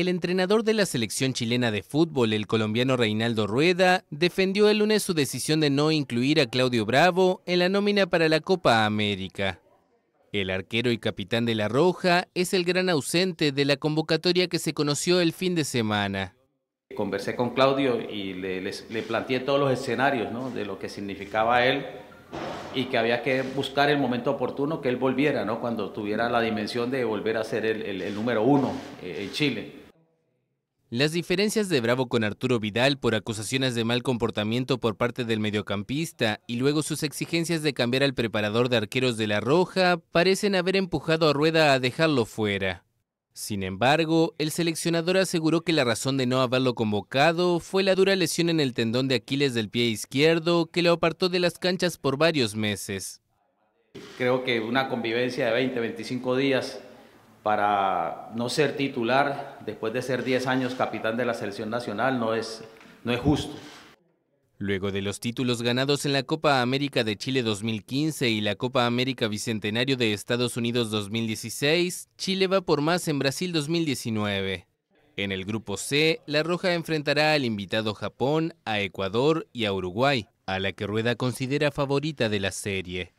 El entrenador de la selección chilena de fútbol, el colombiano Reinaldo Rueda, defendió el lunes su decisión de no incluir a Claudio Bravo en la nómina para la Copa América. El arquero y capitán de La Roja es el gran ausente de la convocatoria que se conoció el fin de semana. Conversé con Claudio y le, planteé todos los escenarios de lo que significaba él y que había que buscar el momento oportuno que él volviera, cuando tuviera la dimensión de volver a ser el número uno eh, en Chile. Las diferencias de Bravo con Arturo Vidal por acusaciones de mal comportamiento por parte del mediocampista y luego sus exigencias de cambiar al preparador de arqueros de La Roja parecen haber empujado a Rueda a dejarlo fuera. Sin embargo, el seleccionador aseguró que la razón de no haberlo convocado fue la dura lesión en el tendón de Aquiles del pie izquierdo que lo apartó de las canchas por varios meses. Creo que una convivencia de 20, 25 días para no ser titular después de ser 10 años capitán de la selección nacional no es, no es justo. Luego de los títulos ganados en la Copa América de Chile 2015 y la Copa América Bicentenario de Estados Unidos 2016, Chile va por más en Brasil 2019. En el grupo C, La Roja enfrentará al invitado Japón, a Ecuador y a Uruguay, a la que Rueda considera favorita de la serie.